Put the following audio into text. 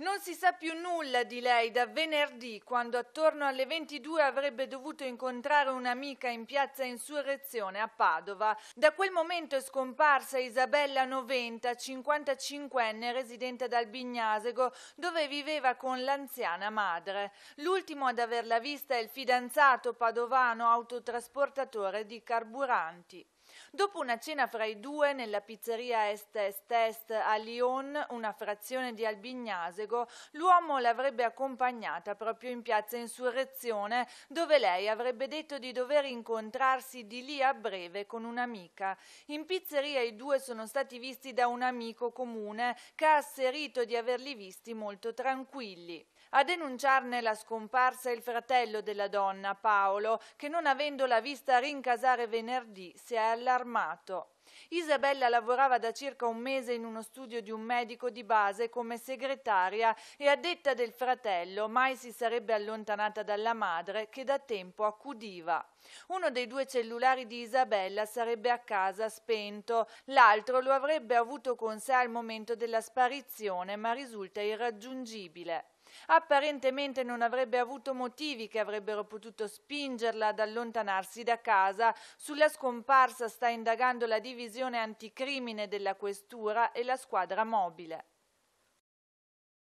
Non si sa più nulla di lei da venerdì, quando attorno alle 22 avrebbe dovuto incontrare un'amica in piazza Insurrezione a Padova. Da quel momento è scomparsa Isabella Noventa, 55enne, residente ad Albignasego, dove viveva con l'anziana madre. L'ultimo ad averla vista è il fidanzato padovano autotrasportatore di carburanti. Dopo una cena fra i due nella pizzeria Est Est Est a Lyon, una frazione di Albignasego, l'uomo l'avrebbe accompagnata proprio in piazza Insurrezione, dove lei avrebbe detto di dover incontrarsi di lì a breve con un'amica. In pizzeria i due sono stati visti da un amico comune che ha asserito di averli visti molto tranquilli. A denunciarne la scomparsa è il fratello della donna, Paolo, che non avendola vista rincasare venerdì si è allarmato. Isabella lavorava da circa un mese in uno studio di un medico di base come segretaria e a detta del fratello mai si sarebbe allontanata dalla madre che da tempo accudiva. Uno dei due cellulari di Isabella sarebbe a casa spento, l'altro lo avrebbe avuto con sé al momento della sparizione ma risulta irraggiungibile. Apparentemente non avrebbe avuto motivi che avrebbero potuto spingerla ad allontanarsi da casa. Sulla scomparsa sta indagando la divisione anticrimine della questura e la squadra mobile.